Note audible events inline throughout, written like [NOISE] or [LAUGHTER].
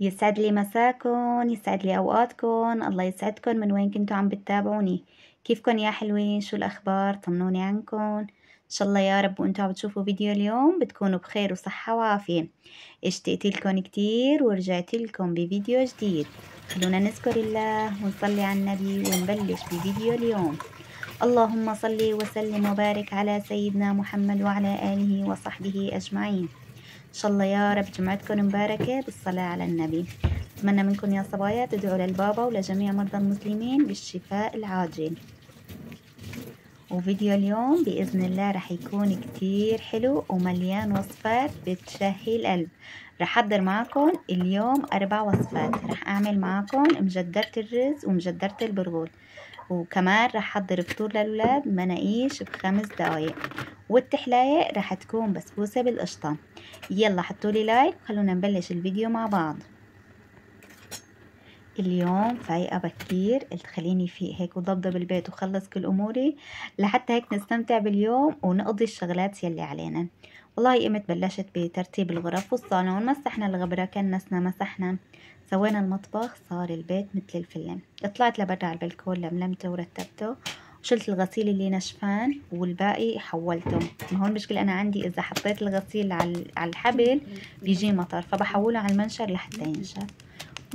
يسعد لي مساكن يسعد لي اوقاتكن الله يسعدكم من وين كنتوا عم بتتابعوني كيفكن يا حلوين شو الاخبار طمنوني عنكم ان شاء الله يا رب وانتوا عم تشوفوا فيديو اليوم بتكونوا بخير وصحة وعافية اشتقت لكم كتير ورجعت لكم بفيديو جديد خلونا نذكر الله ونصلي على النبي ونبلش بفيديو اليوم اللهم صل وسلم وبارك على سيدنا محمد وعلى آله وصحبه أجمعين ان شاء الله يا رب جمعتكم مباركه بالصلاه على النبي اتمنى منكم يا صبايا تدعوا للبابا ولجميع مرضى المسلمين بالشفاء العاجل وفيديو اليوم بإذن الله رح يكون كتير حلو ومليان وصفات بتشهي القلب رح أحضر معكم اليوم أربع وصفات رح أعمل معكم مجدرة الرز ومجدرة البرغوث وكمان راح أحضر فطور للولاد مناقيش بخمس دقايق والتحلاية راح تكون بسبوسة بالقشطة يلا حطولي لايك وخلونا نبلش الفيديو مع بعض اليوم فايقه بكير قلت خليني فيق هيك وضبضب البيت وخلص كل اموري لحتى هيك نستمتع باليوم ونقضي الشغلات يلي علينا والله قمت بلشت بترتيب الغرف والصالون مسحنا الغبره كنسنا مسحنا سوينا المطبخ صار البيت مثل الفيلم طلعت لبرا على البلكون لملمته ورتبته شلت الغسيل اللي نشفان والباقي حولته ما هون مشكلة أنا عندي إذا حطيت الغسيل على الحبل بيجي مطر فبحوله على المنشر لحتى ينشف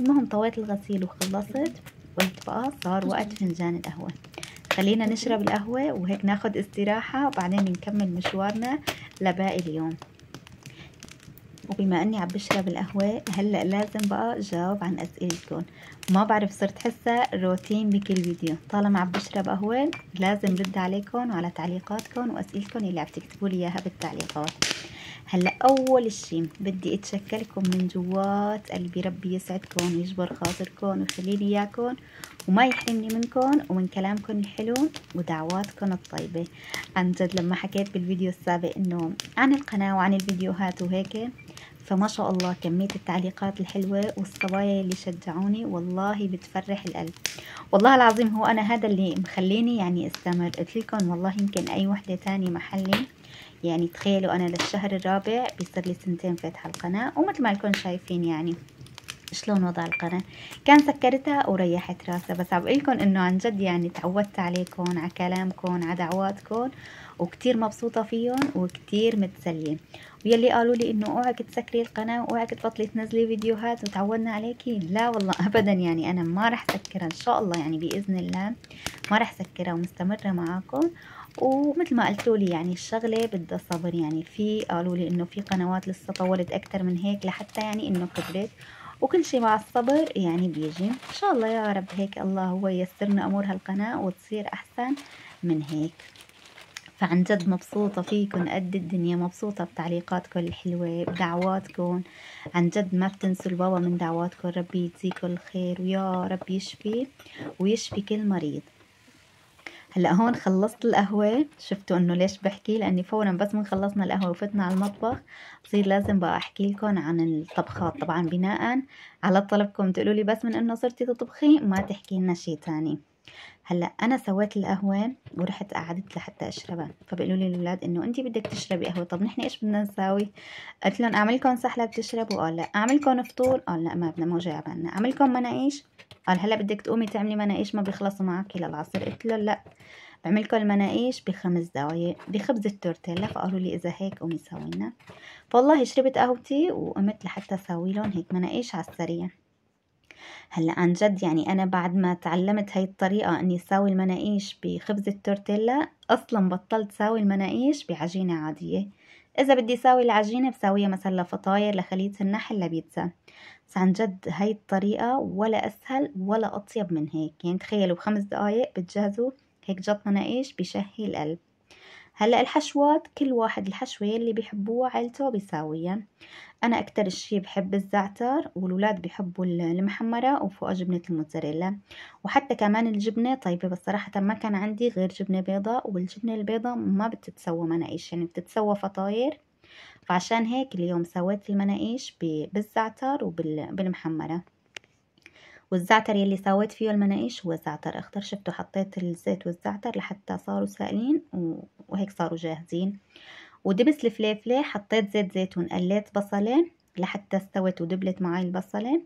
المهم طويت الغسيل وخلصت قلت بقى صار وقت فنجان القهوة خلينا نشرب القهوة وهيك ناخد استراحة وبعدين نكمل مشوارنا لباقي اليوم وبما اني عم بشرب القهوة هلأ لازم بقى جاوب عن اسئلتكم ما بعرف صرت حسة روتين بكل فيديو طالما عم بشرب قهوة لازم رد عليكم وعلى تعليقاتكم واسئلتكم اللي عم تكتبوا لي اياها بالتعليقات هلا اول شي بدي اتشكلكم من جوات قلبي ربي يسعدكم ويجبر خاطركم ويخليلي اياكم وما يحرمني منكم ومن كلامكم الحلو ودعواتكم الطيبه عن جد لما حكيت بالفيديو السابق انه عن القناه وعن الفيديوهات وهيك فما شاء الله كمية التعليقات الحلوة والصبايا اللي شجعوني والله بتفرح القلب والله العظيم هو أنا هذا اللي مخليني يعني استمر قلت لكم والله يمكن أي وحدة تاني محلي يعني تخيلوا انا للشهر الرابع بيصير لي سنتين فاتحه القناه ومثل ما لكم شايفين يعني شلون وضع القناة كان سكرتها وريحت راسها بس عم لكم انه عن جد يعني تعودت عليكم على كلامكم على دعواتكم وكتير مبسوطة فيهم وكتير متسلية ويلي قالوا لي انه اوعك تسكري القناة واوعك تبطلي تنزلي فيديوهات وتعودنا عليكي لا والله [LAUGHS] ابدا يعني انا ما رح سكرها ان شاء الله يعني باذن الله ما رح سكرها ومستمرة معاكم ومثل ما قلتوا لي يعني الشغله بدها صبر يعني في قالوا لي انه في قنوات لسه طولت اكثر من هيك لحتى يعني انه كبرت وكل شيء مع الصبر يعني بيجي ان شاء الله يا رب هيك الله هو ييسرنا امور هالقناه وتصير احسن من هيك فعن جد مبسوطة فيكم قد الدنيا مبسوطة بتعليقاتكم الحلوة بدعواتكم عن جد ما بتنسوا البابا من دعواتكم ربي يجزيكم الخير ويا رب يشفي ويشفي كل مريض هلا هون خلصت القهوة شفتوا انه ليش بحكي لاني فورا بس من خلصنا القهوة وفتنا على المطبخ بصير لازم بقى احكي لكم عن الطبخات طبعا بناء على طلبكم تقولوا لي بس من انه صرتي تطبخي ما تحكي لنا شي تاني هلا انا سويت القهوه ورحت قعدت لحتى اشربها فبقولوا لي الاولاد انه انت بدك تشربي قهوه طب نحن ايش بدنا نساوي قلت لهم لكم سحله بتشربوا قال لا لكم فطور قال لا ما بدنا مو جاي اعمل لكم مناقيش قال هلا بدك تقومي تعملي مناقيش ما بيخلصوا معك للعصر قلت له لا لكم المناقيش بخمس دقايق بخبز التورتيلا فقالوا لي اذا هيك قومي سوينا فوالله شربت قهوتي وقمت لحتى اسوي لهم هيك مناقيش على السريع هلا عن جد يعني انا بعد ما تعلمت هاي الطريقه اني اساوي المناقيش بخبز التورتيلا اصلا بطلت ساوي المناقيش بعجينه عاديه اذا بدي ساوي العجينه بساويها مثلا لفطاير لخليط النحل لبيتزا بس عن جد هاي الطريقه ولا اسهل ولا اطيب من هيك يعني تخيلوا بخمس دقائق بتجهزوا هيك جط مناقيش بشهي القلب هلا الحشوات كل واحد الحشوة يلي بيحبوه عيلته بيساويها أنا أكتر الشي بحب الزعتر والولاد بيحبوا المحمرة وفوق جبنة الموتزاريلا وحتى كمان الجبنة طيبة بس صراحة ما كان عندي غير جبنة بيضة والجبنة البيضة ما بتتسوى مناقيش يعني بتتسوى فطاير فعشان هيك اليوم سويت المناقيش بالزعتر وبالمحمرة والزعتر يلي سويت فيه المناقيش هو زعتر اخضر شفتوا حطيت الزيت والزعتر لحتى صاروا سائلين وهيك صاروا جاهزين ودبس الفليفلة حطيت زيت زيتون قليت بصلة لحتى استوت ودبلت معي البصلة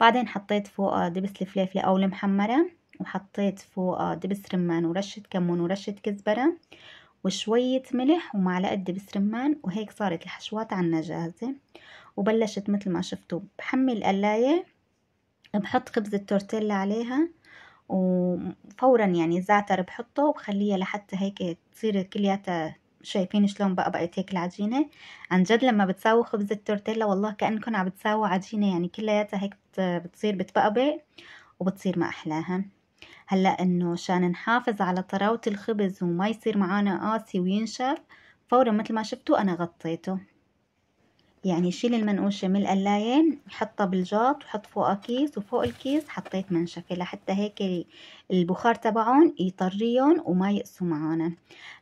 بعدين حطيت فوقها دبس الفليفلة أو المحمرة وحطيت فوقها دبس رمان ورشة كمون ورشة كزبرة وشوية ملح ومعلقة دبس رمان وهيك صارت الحشوات عنا جاهزة وبلشت مثل ما شفتوا بحمي القلاية بحط خبز التورتيلا عليها وفورا يعني الزعتر بحطه وبخليها لحتى هيك تصير كلياتها شايفين شلون بقى بقت هيك العجينة عن جد لما بتساووا خبز التورتيلا والله كأنكم عم بتساووا عجينة يعني كلياتها هيك بتصير بتبقبق وبتصير ما أحلاها هلا انه شان نحافظ على طراوة الخبز وما يصير معانا قاسي وينشف فورا مثل ما شفتوا انا غطيته يعني شيل المنقوشة من القلاية حطها بالجاط وحط فوقها كيس وفوق الكيس حطيت منشفة لحتى هيك البخار تبعهم يطريهم وما يقسوا معانا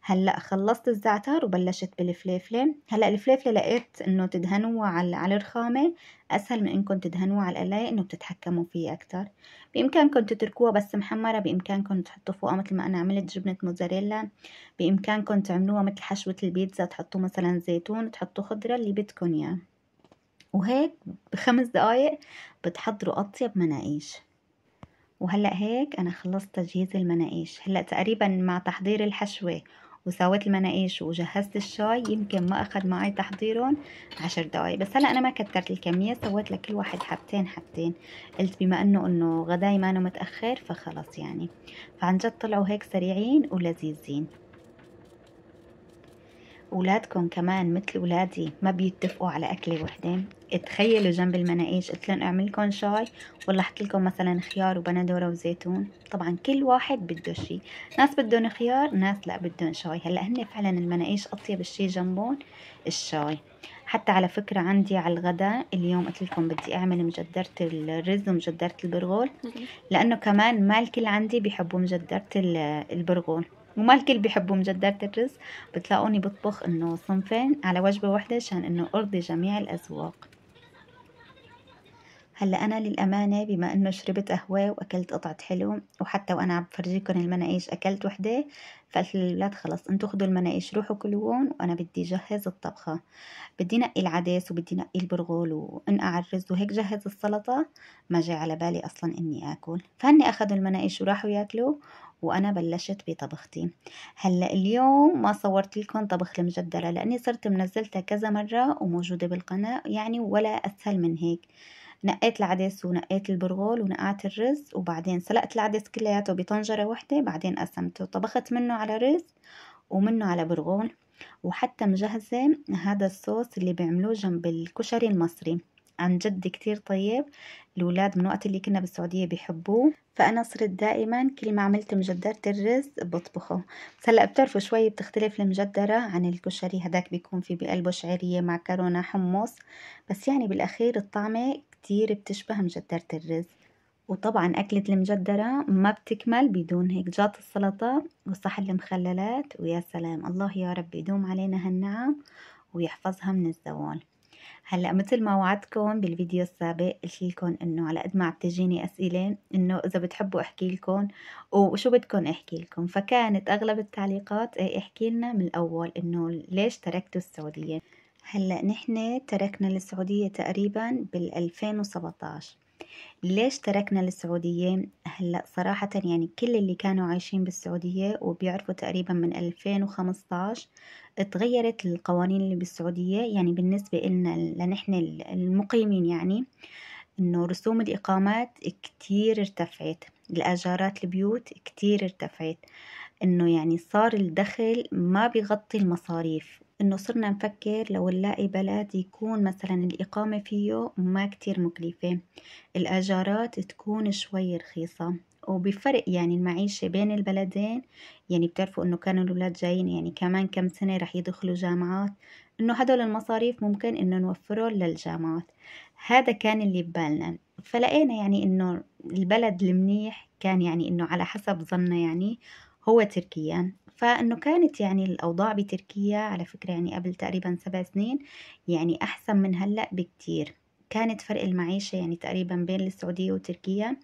هلا خلصت الزعتر وبلشت بالفليفلة هلا الفليفلة لقيت انه تدهنوها على الرخامة أسهل من إنكم تدهنوه على القلاية إنه بتتحكموا فيه أكتر بإمكانكم تتركوها بس محمرة بإمكانكم تحطوا فوقها مثل ما أنا عملت جبنة موزاريلا بإمكانكم تعملوها مثل حشوة البيتزا تحطوا مثلا زيتون تحطوا خضرة اللي بدكم إياه وهيك بخمس دقايق بتحضروا أطيب مناقيش وهلأ هيك أنا خلصت تجهيز المناقيش هلأ تقريبا مع تحضير الحشوة وسويت المناقيش وجهزت الشاي يمكن ما أخذ معي تحضيرهم عشر دقايق بس هلا أنا ما كترت الكمية سويت لكل واحد حبتين حبتين قلت بما أنه أنه غداي ما متأخر فخلص يعني فعن جد طلعوا هيك سريعين ولذيذين اولادكم كمان مثل اولادي ما بيتفقوا على اكله وحده تخيلوا جنب المناقيش قلت لهم اعمل لكم شاي احط لكم مثلا خيار وبندوره وزيتون طبعا كل واحد بده شيء ناس بدهم خيار ناس لا بدهم شاي هلا هن فعلا المناقيش اطيب شيء جنبهم الشاي حتى على فكرة عندي على الغداء اليوم قلت لكم بدي أعمل مجدرة الرز ومجدرة البرغول لأنه كمان ما الكل عندي بيحبوا مجدرة البرغول وما الكل بيحبوا مجدرة الرز بتلاقوني بطبخ انه صنفين على وجبة واحدة عشان انه ارضي جميع الاذواق هلا انا للامانه بما انه شربت قهوه واكلت قطعه حلو وحتى وانا عم بفرجيكم المناقيش اكلت وحده فقلت للولاد خلص انتو خذوا المناقيش روحوا كلوهم وانا بدي جهز الطبخه بدي نقي العدس وبدي نقي البرغول وانقع الرز وهيك جهز السلطه ما جاء على بالي اصلا اني اكل فهني اخذوا المناقيش وراحوا ياكلوا وأنا بلشت بطبختي هلأ اليوم ما صورت لكم طبخ المجدرة لأني صرت منزلتها كذا مرة وموجودة بالقناة يعني ولا أسهل من هيك نقيت العدس ونقيت البرغول ونقعت الرز وبعدين سلقت العدس كلياته بطنجرة وحدة بعدين قسمته طبخت منه على رز ومنه على برغول وحتى مجهزة هذا الصوص اللي بيعملوه جنب الكشري المصري عن جد كتير طيب الولاد من وقت اللي كنا بالسعودية بيحبوه فأنا صرت دائما كل ما عملت مجدرة الرز بطبخه بس هلأ بتعرفوا شوي بتختلف المجدرة عن الكشري هداك بيكون في بقلبه شعرية معكرونة حمص بس يعني بالأخير الطعمة كتير بتشبه مجدرة الرز وطبعا أكلة المجدرة ما بتكمل بدون هيك جات السلطة وصحن المخللات ويا سلام الله يا رب يدوم علينا هالنعم ويحفظها من الزوال هلا مثل ما وعدتكم بالفيديو السابق قلت لكم انه على قد ما عم تجيني اسئله انه اذا بتحبوا احكي لكم وشو بدكم احكي لكم فكانت اغلب التعليقات إيه احكي لنا من الاول انه ليش تركتوا السعوديه هلا نحن تركنا السعوديه تقريبا بال2017 ليش تركنا للسعودية؟ هلأ صراحة يعني كل اللي كانوا عايشين بالسعودية وبيعرفوا تقريبا من 2015 تغيرت القوانين اللي بالسعودية يعني بالنسبة لنا لنحن المقيمين يعني انه رسوم الاقامات كتير ارتفعت الاجارات البيوت كتير ارتفعت انه يعني صار الدخل ما بيغطي المصاريف إنه صرنا نفكر لو نلاقي بلد يكون مثلا الإقامة فيه ما كتير مكلفة الأجارات تكون شوي رخيصة وبفرق يعني المعيشة بين البلدين يعني بتعرفوا إنه كانوا الولاد جايين يعني كمان كم سنة رح يدخلوا جامعات إنه هدول المصاريف ممكن إنه نوفره للجامعات هذا كان اللي ببالنا فلقينا يعني إنه البلد المنيح كان يعني إنه على حسب ظننا يعني هو تركيا فانه كانت يعني الاوضاع بتركيا على فكره يعني قبل تقريبا سبع سنين يعني احسن من هلا بكتير كانت فرق المعيشه يعني تقريبا بين السعوديه وتركيا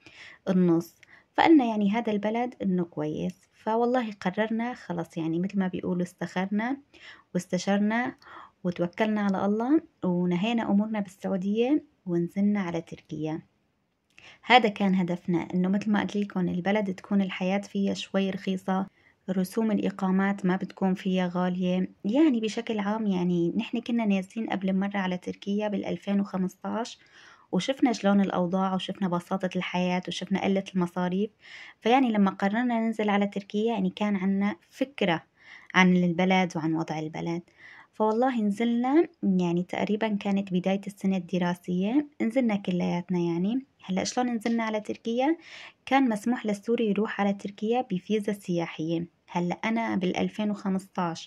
النص فقلنا يعني هذا البلد انه كويس فوالله قررنا خلص يعني مثل ما بيقولوا استخرنا واستشرنا وتوكلنا على الله ونهينا امورنا بالسعوديه ونزلنا على تركيا هذا كان هدفنا انه مثل ما قلت لكم البلد تكون الحياه فيها شوي رخيصه رسوم الإقامات ما بتكون فيها غالية يعني بشكل عام يعني نحن كنا نازلين قبل مرة على تركيا بال2015 وشفنا شلون الأوضاع وشفنا بساطة الحياة وشفنا قلة المصاريف فيعني لما قررنا ننزل على تركيا يعني كان عنا فكرة عن البلد وعن وضع البلد فوالله نزلنا يعني تقريبا كانت بداية السنة الدراسية نزلنا كلياتنا يعني هلا شلون نزلنا على تركيا كان مسموح للسوري يروح على تركيا بفيزا سياحية هلا انا بال2015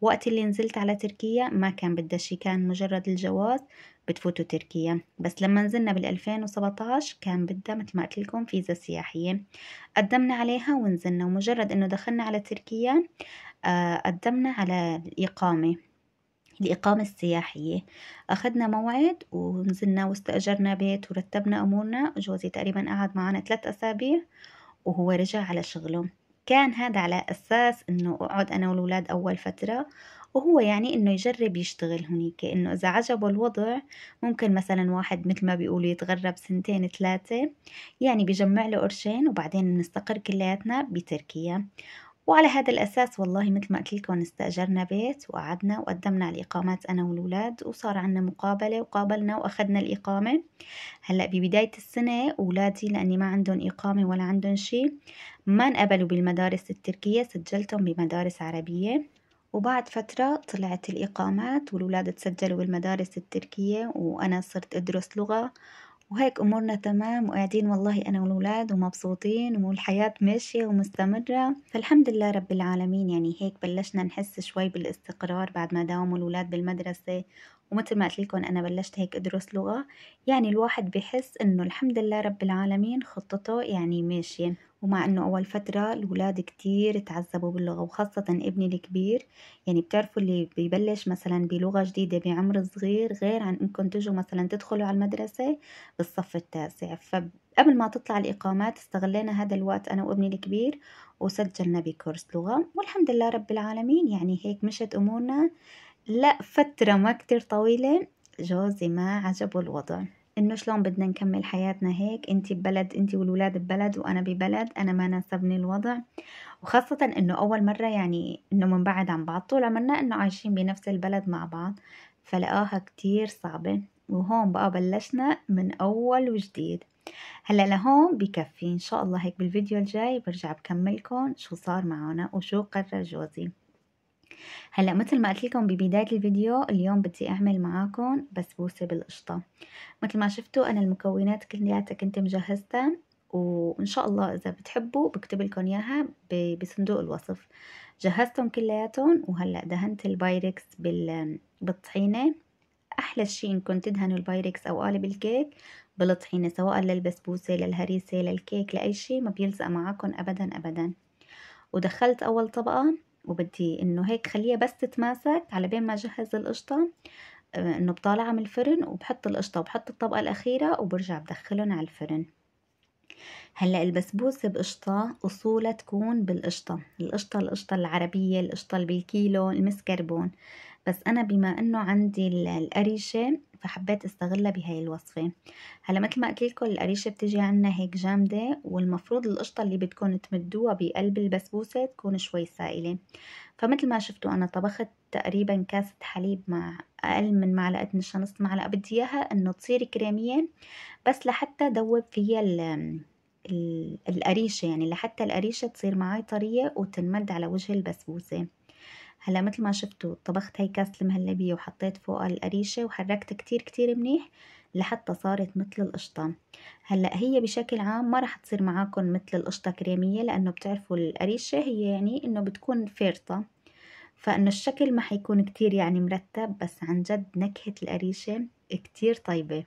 وقت اللي نزلت على تركيا ما كان بدها شي كان مجرد الجواز بتفوتوا تركيا بس لما نزلنا بال2017 كان بدها مثل ما قلت لكم فيزا سياحية قدمنا عليها ونزلنا ومجرد انه دخلنا على تركيا آه، قدمنا على الإقامة الإقامة السياحية أخذنا موعد ونزلنا واستأجرنا بيت ورتبنا أمورنا جوزي تقريبا قعد معنا ثلاث أسابيع وهو رجع على شغله كان هذا على أساس أنه أقعد أنا والولاد أول فترة وهو يعني انه يجرب يشتغل هناك انه اذا عجبه الوضع ممكن مثلا واحد مثل ما بيقولوا يتغرب سنتين ثلاثة يعني بيجمع له قرشين وبعدين بنستقر كلياتنا بتركيا وعلى هذا الأساس والله مثل ما قلت لكم استأجرنا بيت وقعدنا وقدمنا على الإقامات أنا والولاد وصار عنا مقابلة وقابلنا وأخذنا الإقامة هلأ ببداية السنة أولادي لأني ما عندهم إقامة ولا عندهم شيء ما انقبلوا بالمدارس التركية سجلتهم بمدارس عربية وبعد فترة طلعت الإقامات والولاد تسجلوا بالمدارس التركية وأنا صرت أدرس لغة وهيك أمورنا تمام وقاعدين والله أنا والولاد ومبسوطين والحياة ماشية ومستمرة فالحمد لله رب العالمين يعني هيك بلشنا نحس شوي بالاستقرار بعد ما داوموا الولاد بالمدرسة ومثل ما قلت لكم أنا بلشت هيك أدرس لغة يعني الواحد بحس إنه الحمد لله رب العالمين خطته يعني ماشية ومع انه اول فترة الولاد كتير تعذبوا باللغة وخاصة ابني الكبير يعني بتعرفوا اللي ببلش مثلا بلغة جديدة بعمر صغير غير عن انكم تجوا مثلا تدخلوا على المدرسة بالصف التاسع فقبل ما تطلع الاقامات استغلينا هذا الوقت انا وابني الكبير وسجلنا بكورس لغة والحمد لله رب العالمين يعني هيك مشت امورنا لا فترة ما كتير طويلة جوزي ما عجبه الوضع انه شلون بدنا نكمل حياتنا هيك انت ببلد انت والولاد ببلد وانا ببلد انا ما ناسبني الوضع وخاصة انه اول مرة يعني انه منبعد عن بعض طول عمرنا انه عايشين بنفس البلد مع بعض فلقاها كتير صعبة وهون بقى بلشنا من اول وجديد هلا لهون بكفي ان شاء الله هيك بالفيديو الجاي برجع بكملكم شو صار معنا وشو قرر جوزي هلا مثل ما قلت لكم ببدايه الفيديو اليوم بدي اعمل معاكم بسبوسه بالقشطه مثل ما شفتوا انا المكونات كلياتها كنت مجهزتها وان شاء الله اذا بتحبوا بكتب لكم اياها بصندوق الوصف جهزتهم كلياتهم وهلا دهنت البايركس بالطحينه احلى شيء انكم تدهنوا البايركس او قالب الكيك بالطحينه سواء للبسبوسه للهريسه للكيك لاي شيء ما بيلزق معاكم ابدا ابدا ودخلت اول طبقه وبدي انه هيك خليها بس تتماسك على بين ما اجهز القشطه آه، انه بطالعه من الفرن وبحط القشطه وبحط الطبقه الاخيره وبرجع بدخلهم على الفرن هلا البسبوسه بقشطه اصولها تكون بالقشطه القشطه القشطه العربيه القشطه اللي بالكيلو المسكربون بس أنا بما أنه عندي القريشة فحبيت استغلها بهاي الوصفة هلا مثل ما قلت لكم القريشة بتجي عنا هيك جامدة والمفروض القشطة اللي بتكون تمدوها بقلب البسبوسة تكون شوي سائلة فمثل ما شفتوا أنا طبخت تقريبا كاسة حليب مع أقل من معلقة نشا نص معلقة بدي إياها إنه تصير كريمية بس لحتى دوب فيها القريشة يعني لحتى القريشة تصير معاي طرية وتنمد على وجه البسبوسة هلا مثل ما شفتوا طبخت هاي كاسة المهلبية وحطيت فوقها القريشة وحركت كتير كتير منيح لحتى صارت مثل القشطة هلا هي بشكل عام ما رح تصير معاكم مثل القشطة كريمية لأنه بتعرفوا القريشة هي يعني إنه بتكون فيرطة فإنه الشكل ما حيكون كتير يعني مرتب بس عن جد نكهة القريشة كتير طيبة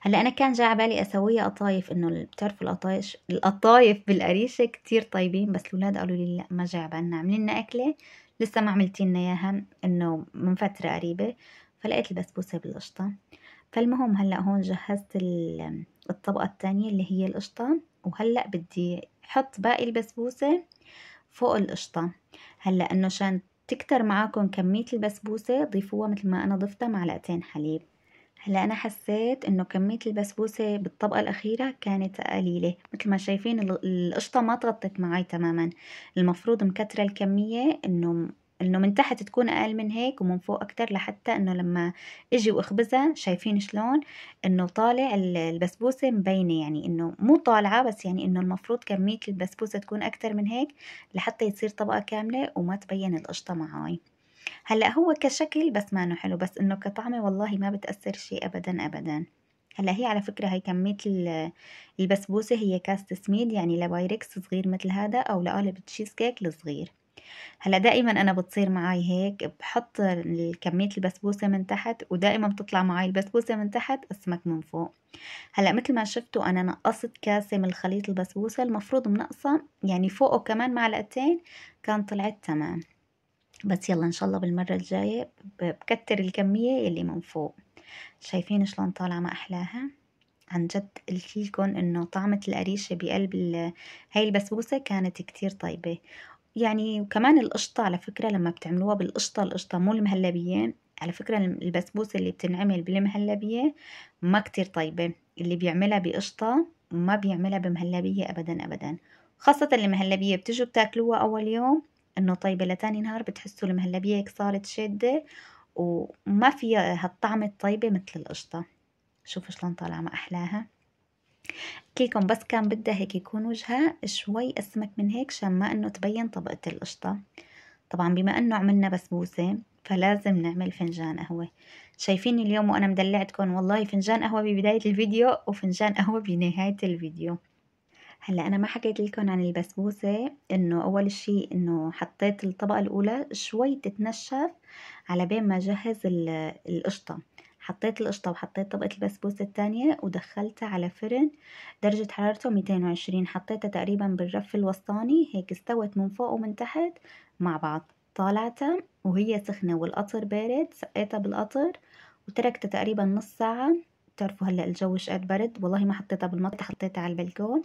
هلا انا كان جاي عبالي اسويها قطايف انه بتعرفوا القطايش القطايف بالقريشه كتير طيبين بس الاولاد قالوا لي لا ما جاي عبالنا عاملين لنا اكله لسه ما عملتي لنا اياها انه من فتره قريبه فلقيت البسبوسه بالقشطه فالمهم هلا هون جهزت الطبقه الثانيه اللي هي القشطه وهلا بدي احط باقي البسبوسه فوق القشطه هلا انه شان تكتر معاكم كميه البسبوسه ضيفوها مثل ما انا ضفتها معلقتين حليب هلا أنا حسيت إنه كمية البسبوسة بالطبقة الأخيرة كانت قليلة مثل ما شايفين القشطة ما تغطت معي تماما المفروض مكترة الكمية إنه انه من تحت تكون اقل من هيك ومن فوق اكتر لحتى انه لما اجي واخبزها شايفين شلون انه طالع البسبوسه مبينه يعني انه مو طالعه بس يعني انه المفروض كميه البسبوسه تكون اكتر من هيك لحتى يصير طبقه كامله وما تبين القشطه معاي هلا هو كشكل بس ما حلو بس انه كطعمه والله ما بتاثر شيء ابدا ابدا هلا هي على فكره هي كميه البسبوسه هي كاس تسميد يعني لبايركس صغير مثل هذا او لقالب تشيز كيك الصغير هلا دائما انا بتصير معي هيك بحط كميه البسبوسه من تحت ودائما بتطلع معي البسبوسه من تحت السمك من فوق هلا مثل ما شفتوا انا نقصت كاسه من خليط البسبوسه المفروض منقصه يعني فوقه كمان معلقتين كان طلعت تمام بس يلا ان شاء الله بالمرة الجاية بكتر الكمية اللي من فوق شايفين شلون طالعة ما احلاها عن جد الكيكم انه طعمة القريشة بقلب هاي البسبوسة كانت كتير طيبة يعني وكمان القشطة على فكرة لما بتعملوها بالقشطة القشطة مو المهلبية على فكرة البسبوسة اللي بتنعمل بالمهلبية ما كتير طيبة اللي بيعملها بقشطة ما بيعملها بمهلبية أبدا أبدا خاصة المهلبية بتجوا بتاكلوها أول يوم انه طيبه لتاني نهار بتحسوا المهلبيه هيك صارت شاده وما فيها هالطعمه الطيبه مثل القشطه شوفوا شلون طالعه ما احلاها احكيلكم بس كان بدها هيك يكون وجهها شوي اسمك من هيك عشان ما انه تبين طبقة القشطة طبعا بما انه عملنا بسبوسة فلازم نعمل فنجان قهوة شايفيني اليوم وانا مدلعتكم والله فنجان قهوة ببداية الفيديو وفنجان قهوة بنهاية الفيديو هلا انا ما حكيت لكم عن البسبوسه انه اول شيء انه حطيت الطبقه الاولى شوي تتنشف على بين ما جهز [HESITATION] القشطه حطيت القشطه وحطيت طبقه البسبوسه الثانيه ودخلتها على فرن درجه حرارته 220 حطيتها تقريبا بالرف الوسطاني هيك استوت من فوق ومن تحت مع بعض طالعتها وهي سخنه والقطر بارد سقيتها بالقطر وتركتها تقريبا نص ساعه بتعرفوا هلا الجو شقد برد والله ما حطيتها بالمطبخ حطيتها على البلكون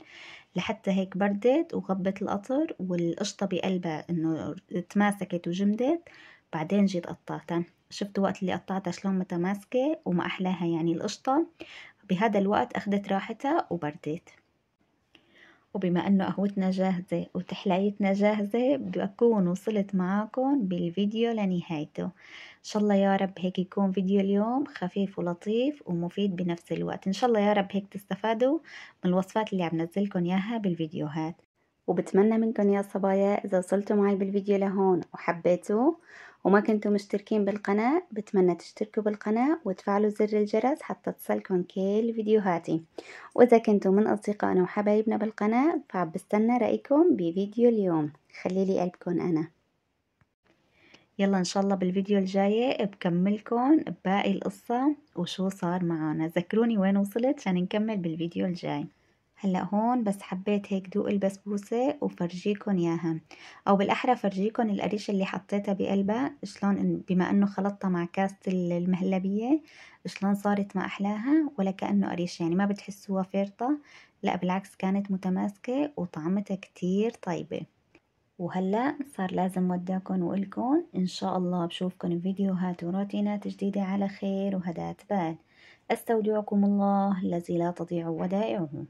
لحتى هيك بردت وغبت القطر والقشطه بقلبها انه تماسكت وجمدت بعدين جيت قطعتها شفتوا وقت اللي قطعتها شلون متماسكه وما احلاها يعني القشطه بهذا الوقت اخذت راحتها وبردت وبما انه قهوتنا جاهزة وتحليتنا جاهزة بكون وصلت معاكم بالفيديو لنهايته إن شاء الله يا رب هيك يكون فيديو اليوم خفيف ولطيف ومفيد بنفس الوقت إن شاء الله يا رب هيك تستفادوا من الوصفات اللي عم نزلكم إياها بالفيديوهات وبتمنى منكم يا صبايا إذا وصلتوا معي بالفيديو لهون وحبيتوه وما كنتوا مشتركين بالقناة بتمنى تشتركوا بالقناة وتفعلوا زر الجرس حتى تصلكم كل فيديوهاتي وإذا كنتوا من أصدقائنا وحبايبنا بالقناة فعم بستنى رأيكم بفيديو اليوم خليلي قلبكم أنا يلا ان شاء الله بالفيديو الجاي بكملكن باقي القصة وشو صار معانا ذكروني وين وصلت عشان نكمل بالفيديو الجاي هلا هون بس حبيت هيك دوق البسبوسة وفرجيكن ياها أو بالأحرى فرجيكن القريش اللي حطيتها بقلبها شلون بما إنه خلطتها مع كاسة المهلبية شلون صارت ما أحلاها ولا كأنه قريش يعني ما بتحسوها فيرطة لا بالعكس كانت متماسكة وطعمتها كتير طيبة وهلا صار لازم وداكن وإلكن إن شاء الله بشوفكن بفيديوهات وروتينات جديدة على خير وهدات بال استودعكم الله الذي لا تضيع ودائعه